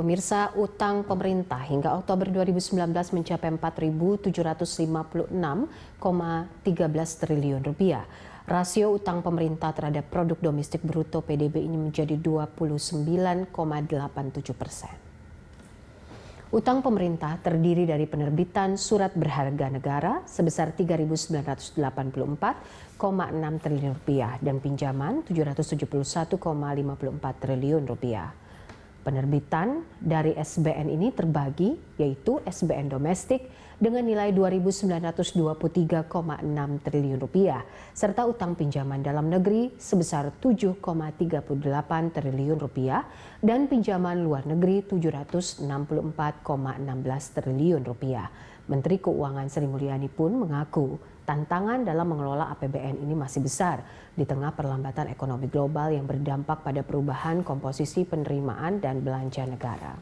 Pemirsa, utang pemerintah hingga Oktober 2019 mencapai 4.756,13 triliun rupiah. Rasio utang pemerintah terhadap produk domestik bruto PDB ini menjadi 29,87 persen. Utang pemerintah terdiri dari penerbitan surat berharga negara sebesar 3.984,6 triliun rupiah dan pinjaman 771,54 triliun rupiah. Penerbitan dari SBN ini terbagi yaitu SBN domestik dengan nilai 2.923,6 triliun rupiah serta utang pinjaman dalam negeri sebesar 7,38 triliun rupiah dan pinjaman luar negeri 764,16 triliun rupiah. Menteri Keuangan Sri Mulyani pun mengaku Tantangan dalam mengelola APBN ini masih besar di tengah perlambatan ekonomi global yang berdampak pada perubahan komposisi penerimaan dan belanja negara.